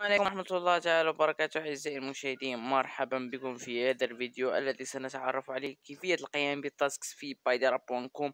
السلام عليكم ورحمة الله تعالى وبركاته أعزائي المشاهدين مرحبا بكم في هذا الفيديو الذي سنتعرف عليه كيفية القيام بالتاسكس في بايدر كوم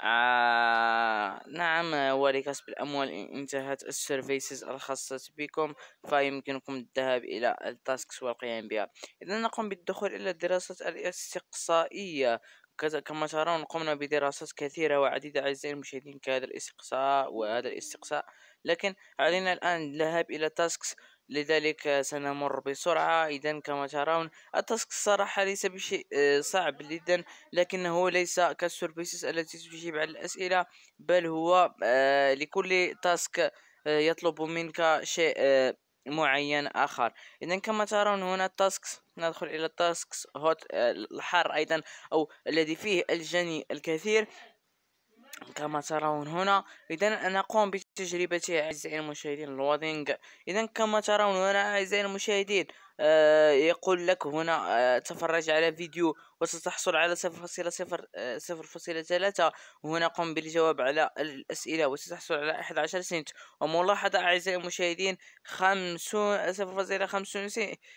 آه نعم ولكسب الأموال إن انتهت السيرفيسز الخاصة بكم فيمكنكم الذهاب إلى التاسكس والقيام بها إذا نقوم بالدخول إلى الدراسة الاستقصائية كما ترون قمنا بدراسات كثيرة وعديدة أعزائي المشاهدين كهذا الاستقصاء وهذا الاستقصاء لكن علينا الآن الذهاب إلى تاسكس لذلك سنمر بسرعة إذا كما ترون التاسك الصراحة ليس بشيء آه، صعب جدا لكنه ليس كالسيرفيسز التي تجيب على الأسئلة بل هو آه، لكل تاسك آه، يطلب منك شيء معين آخر إذا كما ترون هنا التاسكس ندخل الى التاسكس آه، هوت الحار ايضا او الذي فيه الجني الكثير كما ترون هنا اذا انا اقوم بتجربتي اعزائي المشاهدين لودينغ اذا كما ترون هنا اعزائي المشاهدين آه، يقول لك هنا آه، تفرج على فيديو وستحصل على صفر فاصلة صفر صفر فاصلة ثلاثة وهنا قم بالجواب على الأسئلة وستحصل على أحد عشر سنت وملاحظة أعزائي المشاهدين خمسون صفر فاصلة خمسون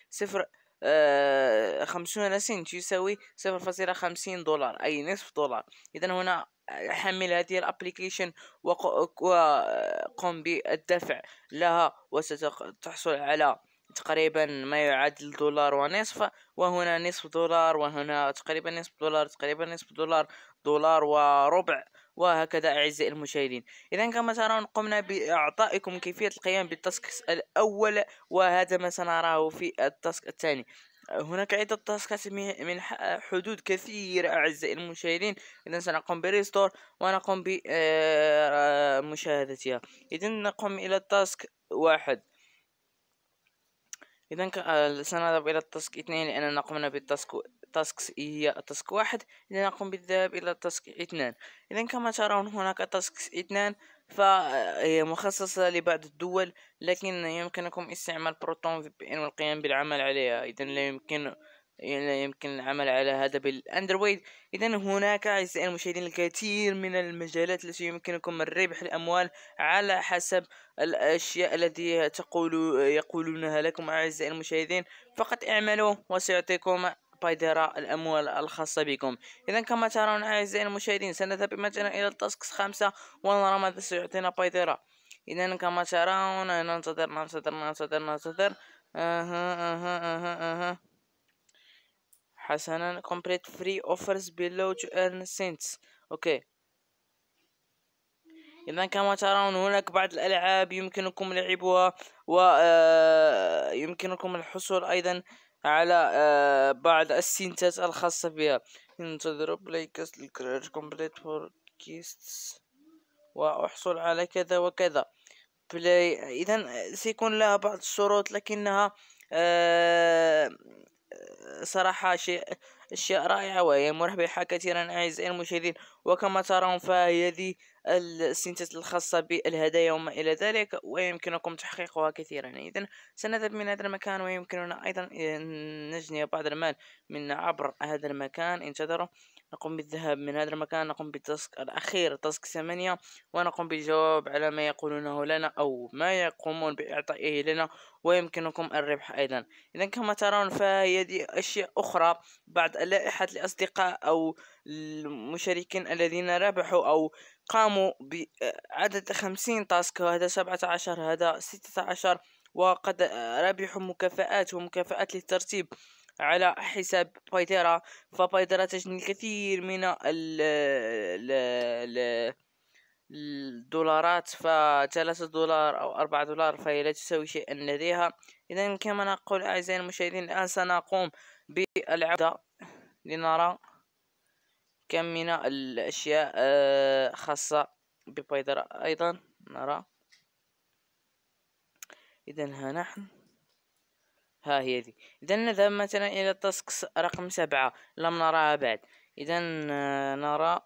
صفر آه، خمسون سنت يساوي صفر فاصلة خمسين دولار أي نصف دولار إذا هنا حمل هذه الابليكيشن وقم بالدفع لها وستحصل على تقريبا ما يعادل دولار ونصف وهنا نصف دولار وهنا تقريبا نصف دولار تقريبا نصف دولار دولار وربع وهكذا أعزائي المشاهدين إذا كما ترون قمنا بإعطائكم كيفية القيام بالتاسك الأول وهذا ما سنراه في التاسك الثاني هناك عدة تاسكات من حدود كثيرة أعزائي المشاهدين إذا سنقوم بريستور ونقوم بمشاهدتها آه، إذا نقوم إلى التاسك واحد إذا آه، سنذهب إلى التاسك اثنين لأننا قمنا بالتاسك تاسكس هي تاسك واحد إذا نقوم بالذهاب إلى تاسك اثنان إذا كما ترون هناك تاسك اثنان فهي آه، مخصصة لبعض الدول لكن يمكنكم استعمال بروتون في بي يعني إن والقيام بالعمل عليها إذا لا يمكن يعني لا يمكن العمل على هذا بالاندرويد اذا هناك اعزائي المشاهدين الكثير من المجالات التي يمكنكم الربح الاموال على حسب الاشياء التي تقول يقولونها لكم اعزائي المشاهدين فقط اعملوا وسيعطيكم بايدرا الأموال الخاصة بكم إذا كما ترون أعزائي المشاهدين سنذهب مثلا إلى التاسك خمسة ونرى ماذا سيعطينا بايدرا إذا كما ترون ننتظر ننتظر ننتظر ننتظر أها أها أها أها حسنا complete free offers below to earn cents أوكي إذا كما ترون هناك بعض الألعاب يمكنكم لعبها ويمكنكم آه، الحصول أيضا على آه، بعض السنتات الخاصة بها انتظروا كاس لكريت كومبليت فور بودكاست وأحصل على كذا وكذا بلاي إذا سيكون لها بعض الشروط لكنها آه، صراحة شيء أشياء رائعة وهي مربحة كثيرا أعزائي المشاهدين وكما ترون فهذه السنتات الخاصة بالهدايا وما إلى ذلك ويمكنكم تحقيقها كثيرا إذا سنذهب من هذا المكان ويمكننا أيضا نجني بعض المال من عبر هذا المكان انتظروا نقوم بالذهاب من هذا المكان نقوم بالتاسك الأخير تاسك ثمانية ونقوم بالجواب على ما يقولونه لنا أو ما يقومون بإعطائه لنا ويمكنكم الربح أيضا إذا كما ترون فهي أشياء أخرى بعد لائحة الأصدقاء أو المشاركين الذين ربحوا أو قاموا بعدد خمسين تاسك هذا سبعة عشر هذا ستة عشر وقد ربحوا مكافآت ومكافآت للترتيب على حساب بايتيرا فبايتيرا تجني الكثير من ال ال الدولارات فثلاثة دولار أو أربعة دولار فهي لا تساوي شيئا لديها إذا كما نقول أعزائي المشاهدين الآن سنقوم بالعودة لنرى كم من الأشياء آه، خاصة ببايدرا أيضا نرى إذا ها نحن ها هي ذي اذا نذهب مثلا الى التاسك رقم سبعة لم نراها بعد اذا آه، نرى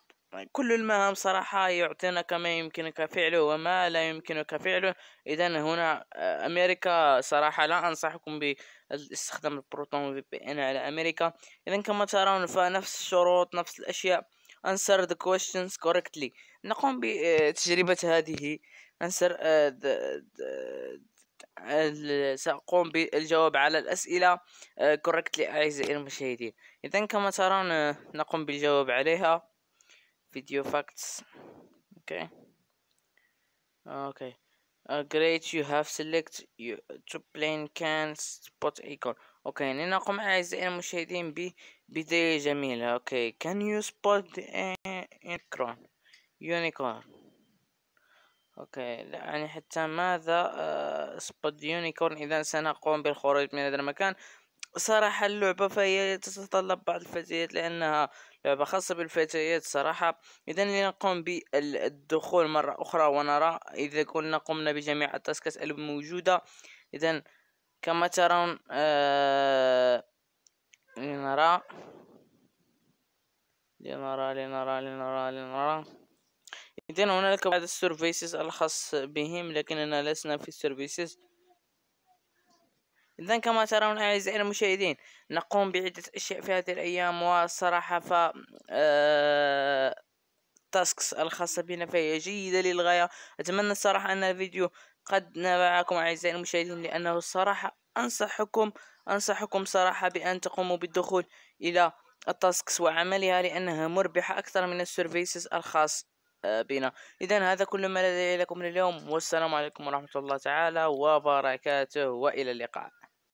كل المهام صراحة يعطينك ما يمكنك فعله وما لا يمكنك فعله إذا هنا آه، أمريكا صراحة لا أنصحكم باستخدام البروتون في بي إن على أمريكا إذا كما ترون فنفس الشروط نفس الأشياء answer the questions correctly نقوم بتجربة هذه answer آه، the, the, سأقوم بالجواب على الأسئلة كوركتلي آه، أعزائي المشاهدين إذا كما ترون آه، نقوم بالجواب عليها فيديو فاكتس أوكي أوكي great you have select to plain can spot icon اوكي لنقوم اعزائي المشاهدين ببداية جميلة اوكي can you spot the آه، unicorn unicorn اوكي يعني حتى ماذا آه، سبوت يونيكورن اذا سنقوم بالخروج من هذا المكان صراحة اللعبة فهي تتطلب بعض الفتيات لأنها لعبة خاصة بالفتيات صراحة إذا لنقوم بالدخول مرة أخرى ونرى إذا كنا قمنا بجميع التاسكات الموجودة إذا كما ترون آه لنرى لنرى لنرى لنرى لنرى, لنرى. إذن هنالك بعض السيرفيسز الخاص بهم لكننا لسنا في السيرفيسز إذا كما ترون أعزائي المشاهدين نقوم بعدة أشياء في هذه الأيام والصراحة ف التاسكس آه، الخاصة بنا فهي جيدة للغاية أتمنى الصراحة أن الفيديو قد نبعكم أعزائي المشاهدين لأنه الصراحة أنصحكم أنصحكم صراحة بأن تقوموا بالدخول إلى التاسكس وعملها لأنها مربحة أكثر من السيرفيسز الخاص بنا إذا هذا كل ما لدي لكم لليوم والسلام عليكم ورحمة الله تعالى وبركاته وإلى اللقاء